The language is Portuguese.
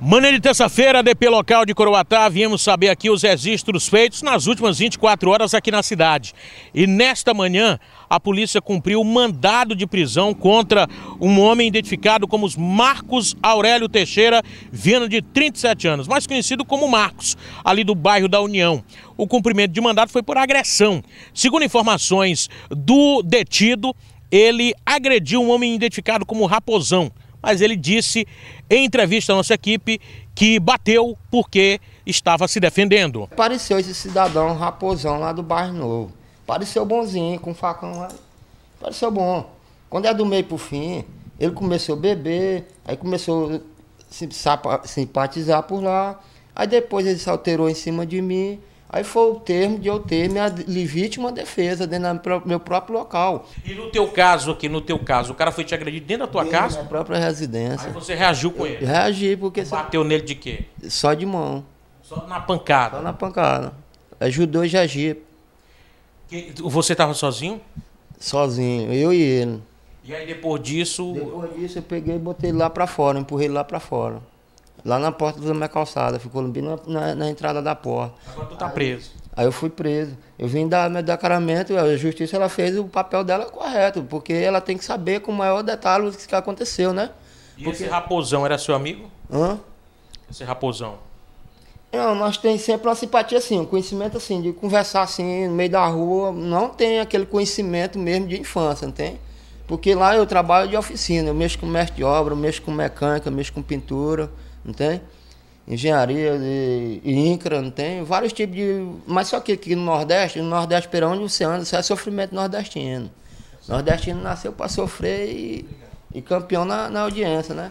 Manhã de terça-feira, DP Local de Coroatá, viemos saber aqui os registros feitos nas últimas 24 horas aqui na cidade. E nesta manhã, a polícia cumpriu mandado de prisão contra um homem identificado como Marcos Aurélio Teixeira vindo de 37 anos, mais conhecido como Marcos, ali do bairro da União. O cumprimento de mandado foi por agressão. Segundo informações do detido, ele agrediu um homem identificado como Raposão, mas ele disse em entrevista à nossa equipe que bateu porque estava se defendendo. Apareceu esse cidadão raposão lá do bairro novo. Pareceu bonzinho, com facão lá. Pareceu bom. Quando é do meio pro fim, ele começou a beber, aí começou a simpatizar por lá. Aí depois ele se alterou em cima de mim. Aí foi o termo de eu ter minha legítima defesa dentro do meu próprio local. E no teu caso aqui, no teu caso, o cara foi te agredir dentro da tua dentro casa? Na própria residência. Aí você reagiu com eu ele? Reagi, porque... Bateu nele de quê? Só de mão. Só na pancada? Só na pancada. Ajudou e reagir. Você estava sozinho? Sozinho, eu e ele. E aí depois disso... Depois disso eu peguei e botei ele lá para fora, empurrei ele lá para fora lá na porta da minha calçada, ficou bem na, na, na, entrada da porta. Agora tu tá aí, preso. Aí eu fui preso. Eu vim dar meu decaramento, a justiça ela fez o papel dela correto, porque ela tem que saber com o maior detalhe o que aconteceu, né? E porque... esse raposão era seu amigo? Hã? Esse raposão. Não, nós temos sempre uma simpatia assim, um conhecimento assim, de conversar assim no meio da rua, não tem aquele conhecimento mesmo de infância, não tem? Porque lá eu trabalho de oficina, eu mexo com mestre de obra, eu mexo com mecânica, eu mexo com pintura, não tem? Engenharia de, e INCRA, não tem? Vários tipos de. Mas só que aqui no Nordeste, no Nordeste para onde você anda, isso é sofrimento nordestino. Nordestino nasceu para sofrer e, e campeão na, na audiência, né?